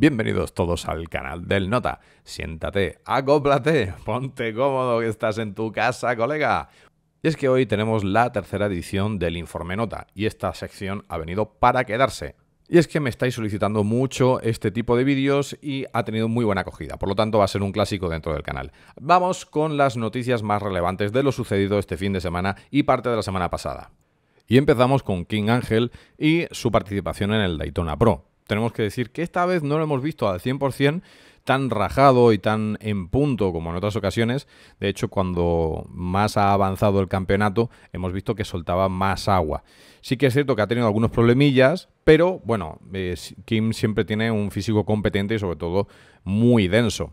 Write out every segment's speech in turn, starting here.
Bienvenidos todos al canal del Nota. Siéntate, acóplate, ponte cómodo que estás en tu casa, colega. Y es que hoy tenemos la tercera edición del Informe Nota y esta sección ha venido para quedarse. Y es que me estáis solicitando mucho este tipo de vídeos y ha tenido muy buena acogida, por lo tanto va a ser un clásico dentro del canal. Vamos con las noticias más relevantes de lo sucedido este fin de semana y parte de la semana pasada. Y empezamos con King Angel y su participación en el Daytona Pro tenemos que decir que esta vez no lo hemos visto al 100% tan rajado y tan en punto como en otras ocasiones. De hecho, cuando más ha avanzado el campeonato, hemos visto que soltaba más agua. Sí que es cierto que ha tenido algunos problemillas, pero bueno, eh, Kim siempre tiene un físico competente y sobre todo muy denso.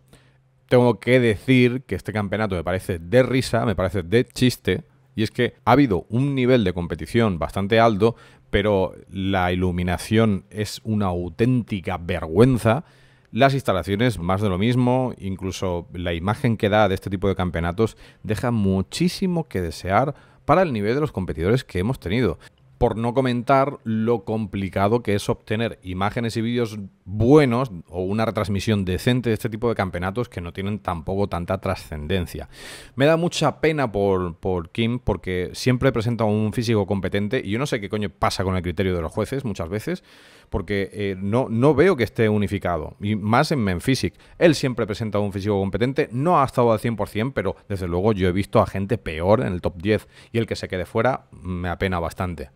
Tengo que decir que este campeonato me parece de risa, me parece de chiste, y es que ha habido un nivel de competición bastante alto, pero la iluminación es una auténtica vergüenza. Las instalaciones, más de lo mismo, incluso la imagen que da de este tipo de campeonatos deja muchísimo que desear para el nivel de los competidores que hemos tenido por no comentar lo complicado que es obtener imágenes y vídeos buenos o una retransmisión decente de este tipo de campeonatos que no tienen tampoco tanta trascendencia. Me da mucha pena por, Kim porque siempre presenta un físico competente y yo no sé qué coño pasa con el criterio de los jueces muchas veces porque eh, no, no veo que esté unificado y más en Menphysic. Él siempre presenta un físico competente, no ha estado al 100% pero desde luego yo he visto a gente peor en el top 10 y el que se quede fuera me apena bastante.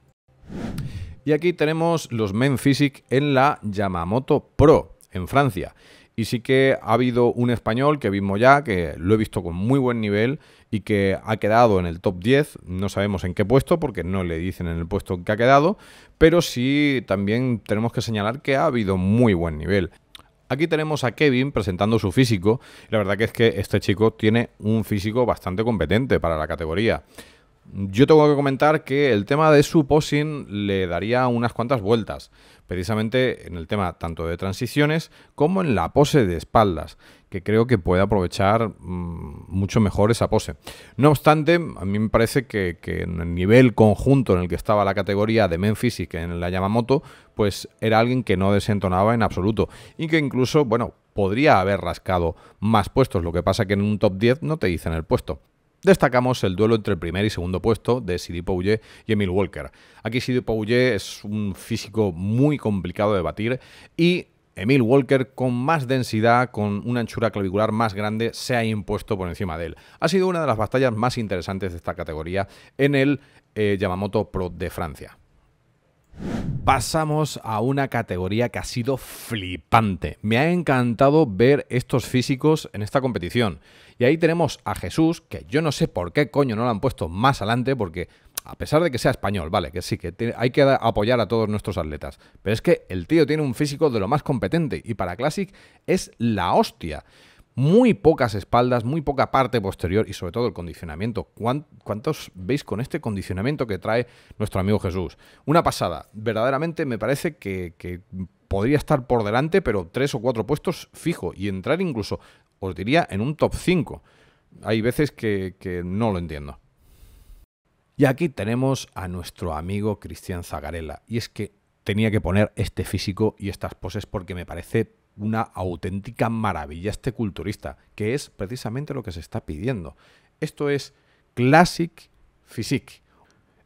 Y aquí tenemos los Men Physic en la Yamamoto Pro, en Francia. Y sí que ha habido un español que vimos ya, que lo he visto con muy buen nivel y que ha quedado en el top 10. No sabemos en qué puesto, porque no le dicen en el puesto que ha quedado, pero sí también tenemos que señalar que ha habido muy buen nivel. Aquí tenemos a Kevin presentando su físico. La verdad que es que este chico tiene un físico bastante competente para la categoría. Yo tengo que comentar que el tema de su posing le daría unas cuantas vueltas, precisamente en el tema tanto de transiciones como en la pose de espaldas, que creo que puede aprovechar mm, mucho mejor esa pose. No obstante, a mí me parece que, en el nivel conjunto en el que estaba la categoría de Memphis y que en la Yamamoto, pues era alguien que no desentonaba en absoluto y que incluso, bueno, podría haber rascado más puestos, lo que pasa que en un top 10 no te dicen el puesto. Destacamos el duelo entre el primer y segundo puesto de Sidi Pouye y Emil Walker. Aquí Sidi Pouye es un físico muy complicado de batir y Emil Walker, con más densidad, con una anchura clavicular más grande, se ha impuesto por encima de él. Ha sido una de las batallas más interesantes de esta categoría en el eh, Yamamoto Pro de Francia pasamos a una categoría que ha sido flipante. Me ha encantado ver estos físicos en esta competición. Y ahí tenemos a Jesús, que yo no sé por qué coño no lo han puesto más adelante, porque a pesar de que sea español, vale, que sí, que hay que apoyar a todos nuestros atletas. Pero es que el tío tiene un físico de lo más competente y para Classic es la hostia muy pocas espaldas, muy poca parte posterior y sobre todo el condicionamiento. ¿Cuántos veis con este condicionamiento que trae nuestro amigo Jesús? Una pasada. Verdaderamente me parece que, podría estar por delante, pero tres o cuatro puestos fijo y entrar incluso, os diría, en un top 5. Hay veces que, que no lo entiendo. Y aquí tenemos a nuestro amigo Cristian Zagarela. Y es que tenía que poner este físico y estas poses porque me parece una auténtica maravilla este culturista, que es precisamente lo que se está pidiendo. Esto es Classic Physique.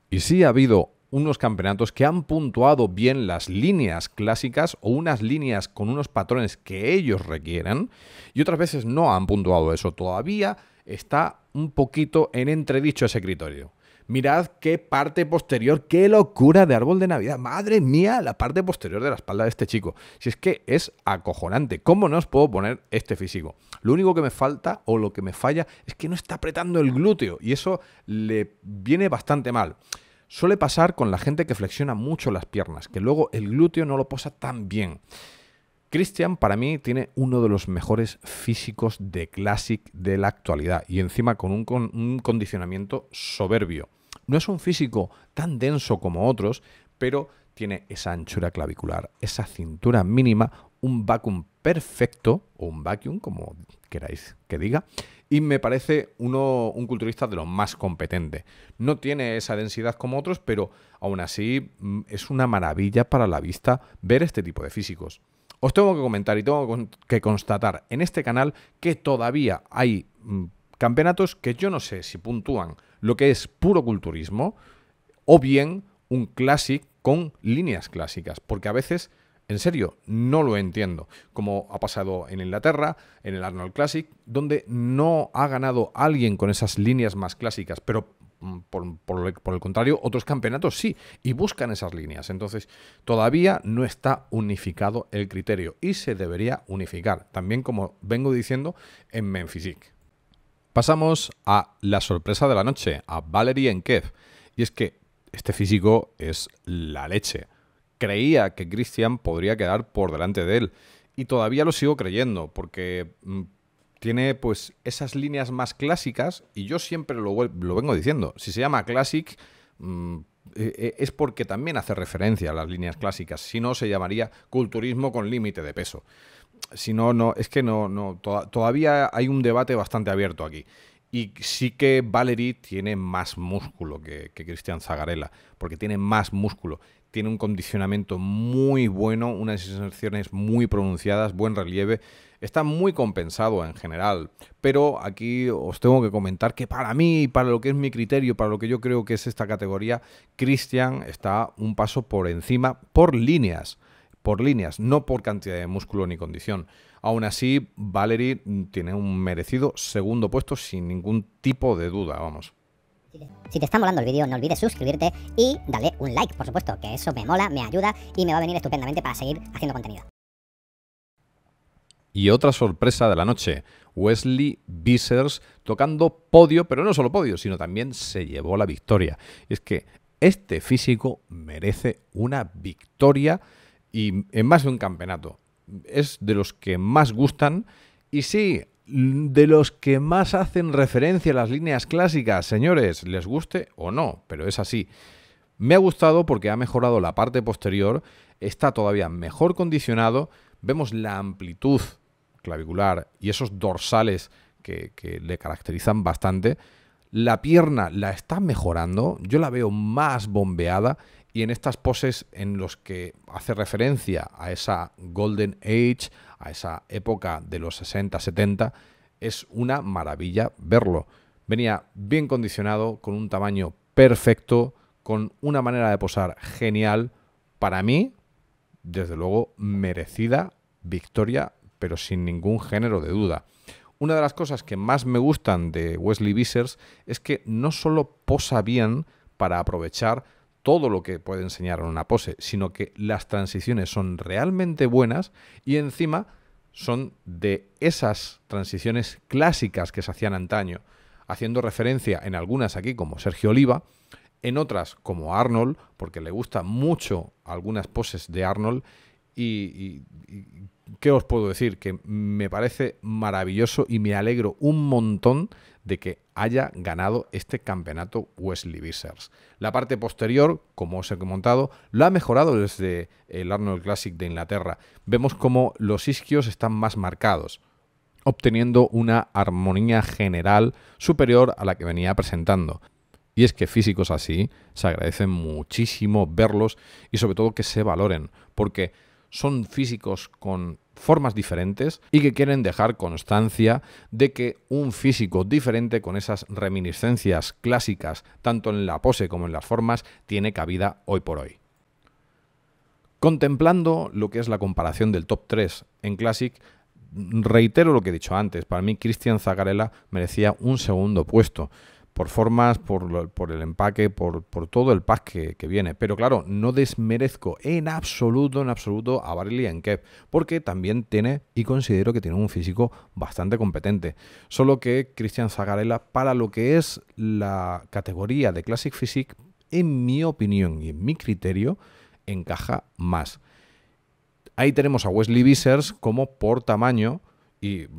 Y sí ha habido unos campeonatos que han puntuado bien las líneas clásicas o unas líneas con unos patrones que ellos requieran y otras veces no han puntuado eso. Todavía está un poquito en entredicho ese criterio. Mirad qué parte posterior, qué locura de árbol de Navidad. Madre mía, la parte posterior de la espalda de este chico. Si es que es acojonante. ¿Cómo no os puedo poner este físico? Lo único que me falta o lo que me falla es que no está apretando el glúteo y eso le viene bastante mal. Suele pasar con la gente que flexiona mucho las piernas, que luego el glúteo no lo posa tan bien. Christian para mí tiene uno de los mejores físicos de Classic de la actualidad y encima con un, con un condicionamiento soberbio. No es un físico tan denso como otros, pero tiene esa anchura clavicular, esa cintura mínima, un vacuum perfecto, o un vacuum, como queráis que diga, y me parece uno, un culturista de lo más competente. No tiene esa densidad como otros, pero aún así mm, es una maravilla para la vista ver este tipo de físicos. Os tengo que comentar y tengo que constatar en este canal que todavía hay mm, campeonatos que yo no sé si puntúan lo que es puro culturismo o bien un classic con líneas clásicas, porque a veces, en serio, no lo entiendo, como ha pasado en Inglaterra, en el Arnold Classic, donde no ha ganado alguien con esas líneas más clásicas, pero mm, por, el contrario, otros campeonatos sí, y buscan esas líneas. Entonces, todavía no está unificado el criterio y se debería unificar, también como vengo diciendo en Memphisic. Pasamos a la sorpresa de la noche, a Valerie Enkev. Y es que este físico es la leche. Creía que Christian podría quedar por delante de él. Y todavía lo sigo creyendo, porque mm, tiene pues esas líneas más clásicas. Y yo siempre lo, vengo diciendo. Si se llama Classic, mm, e, e, es porque también hace referencia a las líneas clásicas. Si no, se llamaría culturismo con límite de peso si no, no, es que no, no, todavía hay un debate bastante abierto aquí. Y sí que Valery tiene más músculo que, que Cristian Zagarela, porque tiene más músculo. Tiene un condicionamiento muy bueno, unas inserciones muy pronunciadas, buen relieve. Está muy compensado en general. Pero aquí os tengo que comentar que para mí, para lo que es mi criterio, para lo que yo creo que es esta categoría, Cristian está un paso por encima por líneas por líneas, no por cantidad de músculo ni condición. Aún así, Valerie tiene un merecido segundo puesto sin ningún tipo de duda, vamos. Si te está molando el vídeo, no olvides suscribirte y dale un like, por supuesto, que eso me mola, me ayuda y me va a venir estupendamente para seguir haciendo contenido. Y otra sorpresa de la noche, Wesley Bissers tocando podio, pero no solo podio, sino también se llevó la victoria. Y es que este físico merece una victoria y en más de un campeonato. Es de los que más gustan y sí, de los que más hacen referencia a las líneas clásicas, señores, les guste o no, pero es así. Me ha gustado porque ha mejorado la parte posterior, está todavía mejor condicionado, vemos la amplitud clavicular y esos dorsales que, que le caracterizan bastante. La pierna la está mejorando, yo la veo más bombeada y en estas poses en los que hace referencia a esa Golden Age, a esa época de los 60-70, es una maravilla verlo. Venía bien condicionado, con un tamaño perfecto, con una manera de posar genial. Para mí, desde luego, merecida victoria, pero sin ningún género de duda. Una de las cosas que más me gustan de Wesley Bissers es que no solo posa bien para aprovechar todo lo que puede enseñar en una pose, sino que las transiciones son realmente buenas y encima son de esas transiciones clásicas que se hacían antaño, haciendo referencia en algunas aquí como Sergio Oliva, en otras como Arnold, porque le gustan mucho algunas poses de Arnold y, qué os puedo decir que me parece maravilloso y me alegro un montón de que haya ganado este campeonato Wesley Vissers. La parte posterior, como os he comentado, lo ha mejorado desde el Arnold Classic de Inglaterra. Vemos como los isquios están más marcados, obteniendo una armonía general superior a la que venía presentando. Y es que físicos así se agradecen muchísimo verlos y sobre todo que se valoren, porque son físicos con formas diferentes y que quieren dejar constancia de que un físico diferente con esas reminiscencias clásicas, tanto en la pose como en las formas, tiene cabida hoy por hoy. Contemplando lo que es la comparación del top 3 en Classic, reitero lo que he dicho antes, para mí Cristian Zagarella merecía un segundo puesto por formas, por, el empaque, por, todo el pack que, viene. Pero claro, no desmerezco en absoluto, en absoluto a Barely en Kev, porque también tiene y considero que tiene un físico bastante competente. Solo que Christian Zagarella, para lo que es la categoría de Classic Physique, en mi opinión y en mi criterio, encaja más. Ahí tenemos a Wesley Vissers como por tamaño y eh,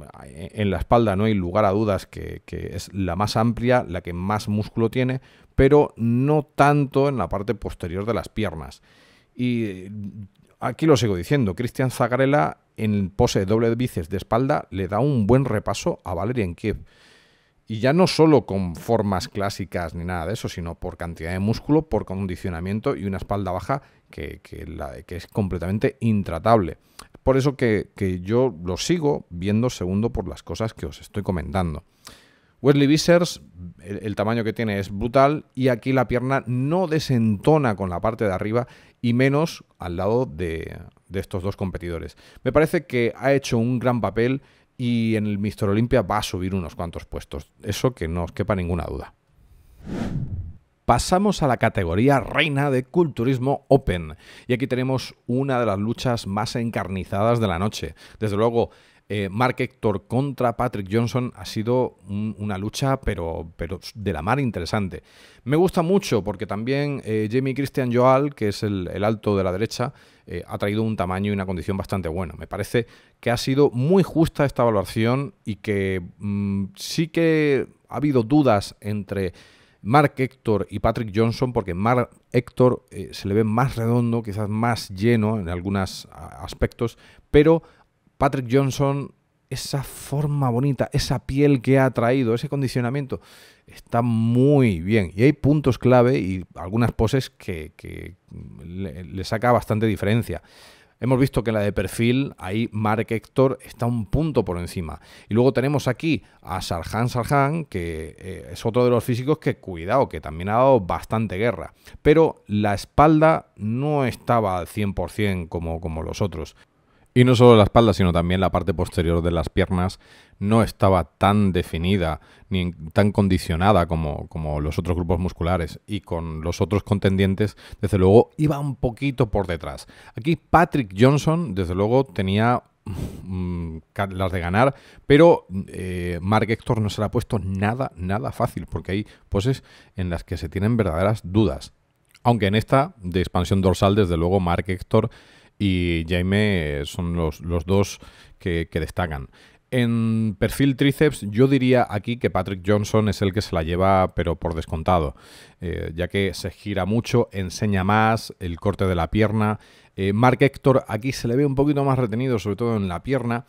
en la espalda no hay lugar a dudas que, es la más amplia, la que más músculo tiene, pero no tanto en la parte posterior de las piernas. Y mm, aquí lo sigo diciendo, Cristian Zagarela en pose de doble de bíceps de espalda le da un buen repaso a Valerian Kiev. Y ya no solo con formas clásicas ni nada de eso, sino por cantidad de músculo, por condicionamiento y una espalda baja que, la, que es completamente intratable. Por eso que, yo lo sigo viendo segundo por las cosas que os estoy comentando. Wesley Vissers, el, el, tamaño que tiene es brutal y aquí la pierna no desentona con la parte de arriba y menos al lado de, de estos dos competidores. Me parece que ha hecho un gran papel y en el Mister Olympia va a subir unos cuantos puestos. Eso que no os quepa ninguna duda. Pasamos a la categoría reina de culturismo open. Y aquí tenemos una de las luchas más encarnizadas de la noche. Desde luego, eh, Mark Hector contra Patrick Johnson ha sido una lucha, pero, pero, de la mar interesante. Me gusta mucho porque también eh, Jamie Christian Joal, que es el alto de la derecha, eh, ha traído un tamaño y una condición bastante buena. Me parece que ha sido muy justa esta valoración y que mm, sí que ha habido dudas entre Mark Hector y Patrick Johnson, porque Mark Hector eh, se le ve más redondo, quizás más lleno en algunos aspectos, pero Patrick Johnson esa forma bonita, esa piel que ha traído, ese condicionamiento, está muy bien. Y hay puntos clave y algunas poses que, le, saca bastante diferencia. Hemos visto que la de perfil, ahí Mark Hector está un punto por encima. Y luego tenemos aquí a Sarhan Sarhan, que eh, es otro de los físicos que, cuidado, que también ha dado bastante guerra. Pero la espalda no estaba al 100% como, como los otros. Y no solo la espalda, sino también la parte posterior de las piernas no estaba tan definida ni tan condicionada como, como los otros grupos musculares y con los otros contendientes, desde luego, iba un poquito por detrás. Aquí Patrick Johnson, desde luego, tenía mm, las de ganar, pero eh, Mark Hector no se la ha puesto nada, nada fácil, porque hay poses en las que se tienen verdaderas dudas. Aunque en esta de expansión dorsal, desde luego, Mark Hector y Jaime son los, dos que, destacan. En perfil tríceps, yo diría aquí que Patrick Johnson es el que se la lleva, pero por descontado, eh, ya que se gira mucho, enseña más, el corte de la pierna. Eh, Mark Hector aquí se le ve un poquito más retenido, sobre todo en la pierna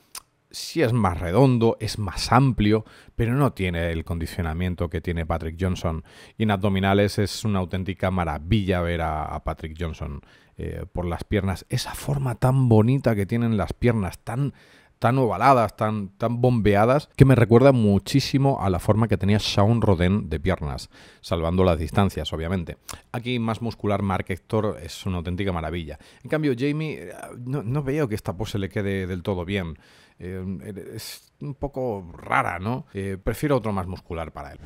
sí es más redondo, es más amplio, pero no tiene el condicionamiento que tiene Patrick Johnson. Y en abdominales es una auténtica maravilla ver a, Patrick Johnson eh, por las piernas. Esa forma tan bonita que tienen las piernas, tan tan ovaladas, tan, tan bombeadas, que me recuerda muchísimo a la forma que tenía Shaun Roden de piernas, salvando las distancias, obviamente. Aquí más muscular Mark Hector es una auténtica maravilla. En cambio, Jamie, eh, no, veo que esta pose le quede del todo bien. Eh, eh, es un poco rara, ¿no? prefiero otro más muscular para él.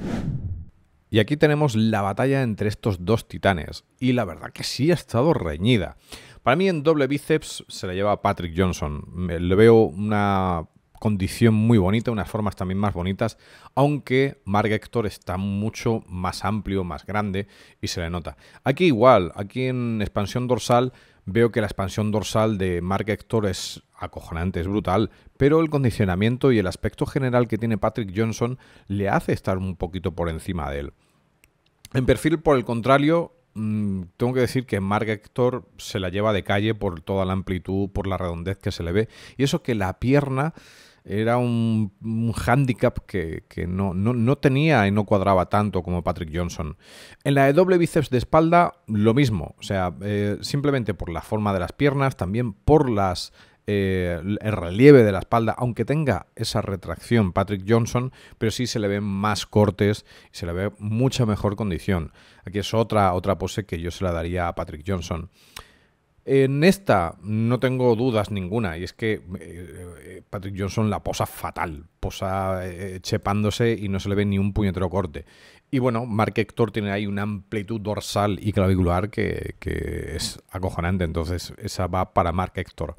Y aquí tenemos la batalla entre estos dos titanes, y la verdad que sí ha estado reñida. Para mí en doble bíceps se la lleva Patrick Johnson. Le veo una condición muy bonita, unas formas también más bonitas, aunque Mark Hector está mucho más amplio, más grande y se le nota. Aquí igual, aquí en expansión dorsal veo que la expansión dorsal de Mark Hector es acojonante, es brutal, pero el condicionamiento y el aspecto general que tiene Patrick Johnson le hace estar un poquito por encima de él. En perfil, por el contrario, Mm, tengo que decir que Mark Hector se la lleva de calle por toda la amplitud, por la redondez que se le ve. Y eso que la pierna era un, hándicap que, no, tenía y no cuadraba tanto como Patrick Johnson. En la de doble bíceps de espalda, lo mismo. O sea, eh, simplemente por la forma de las piernas, también por las eh, el relieve de la espalda, aunque tenga esa retracción Patrick Johnson, pero sí se le ven más cortes y se le ve mucha mejor condición. Aquí es otra, otra pose que yo se la daría a Patrick Johnson. En esta no tengo dudas ninguna, y es que eh, eh, Patrick Johnson la posa fatal, posa chepándose y no se le ve ni un puñetero corte. Y bueno, Mark Hector tiene ahí una amplitud dorsal y clavicular que, que es acojonante, entonces esa va para Mark Hector.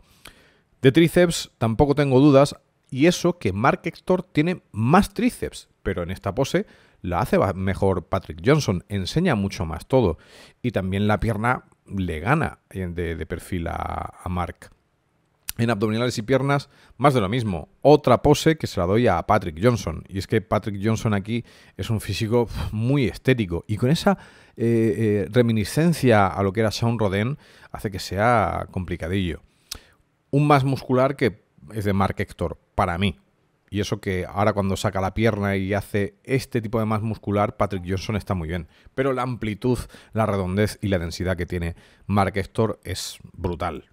De tríceps tampoco tengo dudas, y eso que Mark Hector tiene más tríceps, pero en esta pose la hace mejor Patrick Johnson, enseña mucho más todo, y también la pierna le gana eh, de, perfil a, Mark. En abdominales y piernas, más de lo mismo. Otra pose que se la doy a Patrick Johnson. Y es que Patrick Johnson aquí es un físico muy estético. Y con esa eh, eh, reminiscencia a lo que era Sean Roden, hace que sea complicadillo un más muscular que es de Mark Hector, para mí. Y eso que ahora cuando saca la pierna y hace este tipo de más muscular, Patrick Johnson está muy bien. Pero la amplitud, la redondez y la densidad que tiene Mark Hector es brutal.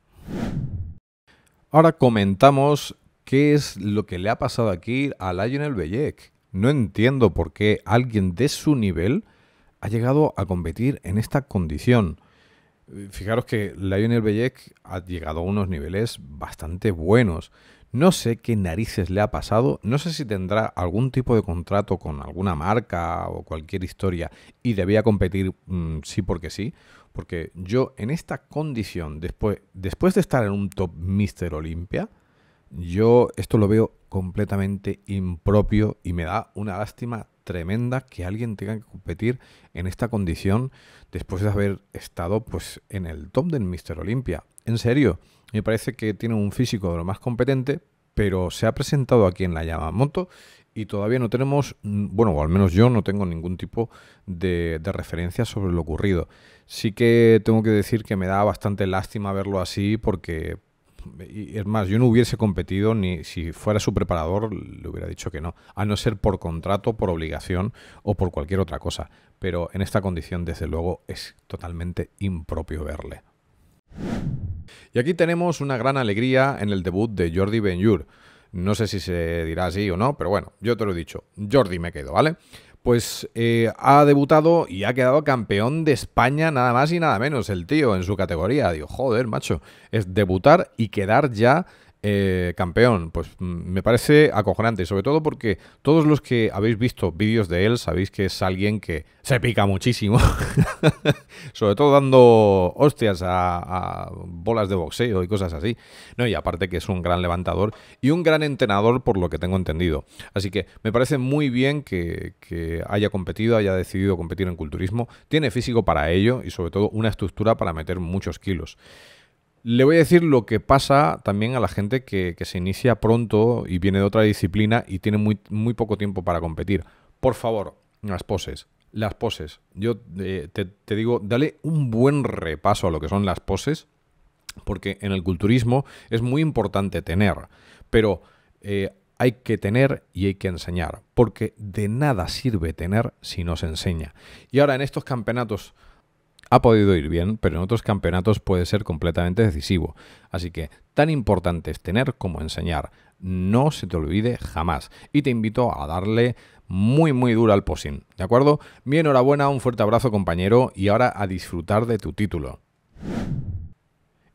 Ahora comentamos qué es lo que le ha pasado aquí a Lionel Bellec. No entiendo por qué alguien de su nivel ha llegado a competir en esta condición. Fijaros que Lionel Bellec ha llegado a unos niveles bastante buenos. No sé qué narices le ha pasado, no sé si tendrá algún tipo de contrato con alguna marca o cualquier historia y debía competir mm, sí porque sí, porque yo en esta condición, después, después de estar en un top Mr. Olympia, yo esto lo veo completamente impropio y me da una lástima tremenda que alguien tenga que competir en esta condición después de haber estado pues, en el top del Mr. Olympia. En serio, me parece que tiene un físico de lo más competente, pero se ha presentado aquí en la Yamamoto y todavía no tenemos, mm, bueno, o al menos yo no tengo ningún tipo de, de, referencia sobre lo ocurrido. Sí que tengo que decir que me da bastante lástima verlo así porque, y es más, yo no hubiese competido ni si fuera su preparador, le hubiera dicho que no, a no ser por contrato, por obligación o por cualquier otra cosa. Pero en esta condición, desde luego, es totalmente impropio verle. Y aquí tenemos una gran alegría en el debut de Jordi Benjur. No sé si se dirá así o no, pero bueno, yo te lo he dicho. Jordi me quedo, ¿vale? pues eh, ha debutado y ha quedado campeón de España nada más y nada menos el tío en su categoría. Digo, joder, macho, es debutar y quedar ya eh, campeón, pues mm, me parece acojonante, sobre todo porque todos los que habéis visto vídeos de él sabéis que es alguien que se pica muchísimo, sobre todo dando hostias a, bolas de boxeo y cosas así, ¿no? Y aparte que es un gran levantador y un gran entrenador por lo que tengo entendido. Así que me parece muy bien que haya competido, haya decidido competir en culturismo, tiene físico para ello y sobre todo una estructura para meter muchos kilos. Le voy a decir lo que pasa también a la gente que, se inicia pronto y viene de otra disciplina y tiene muy, muy poco tiempo para competir. Por favor, las poses. Las poses. Yo eh, te, digo, dale un buen repaso a lo que son las poses, porque en el culturismo es muy importante tener, pero eh, hay que tener y hay que enseñar, porque de nada sirve tener si no se enseña. Y ahora en estos campeonatos ha podido ir bien, pero en otros campeonatos puede ser completamente decisivo. Así que tan importante es tener como enseñar. No se te olvide jamás. Y te invito a darle muy muy duro al posing. ¿De acuerdo? Mi enhorabuena, un fuerte abrazo compañero y ahora a disfrutar de tu título.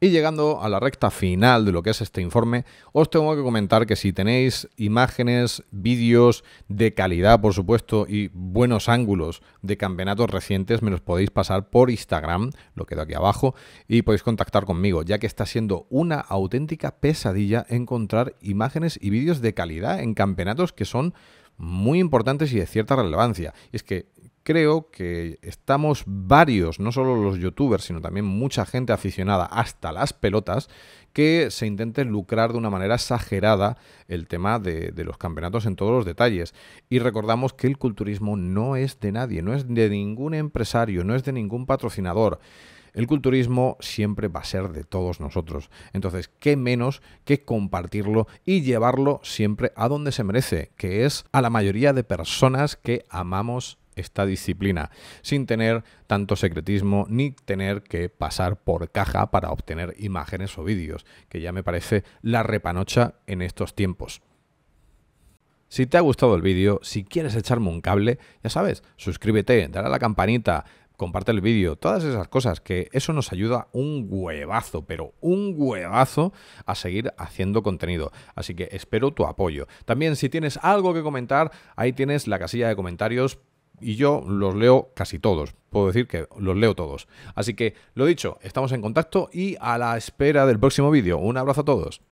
Y llegando a la recta final de lo que es este informe, os tengo que comentar que si tenéis imágenes, vídeos de calidad, por supuesto, y buenos ángulos de campeonatos recientes, me los podéis pasar por Instagram, lo quedo aquí abajo, y podéis contactar conmigo, ya que está siendo una auténtica pesadilla encontrar imágenes y vídeos de calidad en campeonatos que son muy importantes y de cierta relevancia. es que creo que estamos varios, no solo los youtubers, sino también mucha gente aficionada hasta las pelotas, que se intente lucrar de una manera exagerada el tema de, los campeonatos en todos los detalles. Y recordamos que el culturismo no es de nadie, no es de ningún empresario, no es de ningún patrocinador. El culturismo siempre va a ser de todos nosotros. Entonces, ¿qué menos que compartirlo y llevarlo siempre a donde se merece, que es a la mayoría de personas que amamos esta disciplina, sin tener tanto secretismo ni tener que pasar por caja para obtener imágenes o vídeos, que ya me parece la repanocha en estos tiempos. Si te ha gustado el vídeo, si quieres echarme un cable, ya sabes, suscríbete, dar a la campanita, comparte el vídeo, todas esas cosas, que eso nos ayuda un huevazo, pero un huevazo a seguir haciendo contenido. Así que espero tu apoyo. También si tienes algo que comentar, ahí tienes la casilla de comentarios y yo los leo casi todos. Puedo decir que los leo todos. Así que, lo dicho, estamos en contacto y a la espera del próximo vídeo. Un abrazo a todos.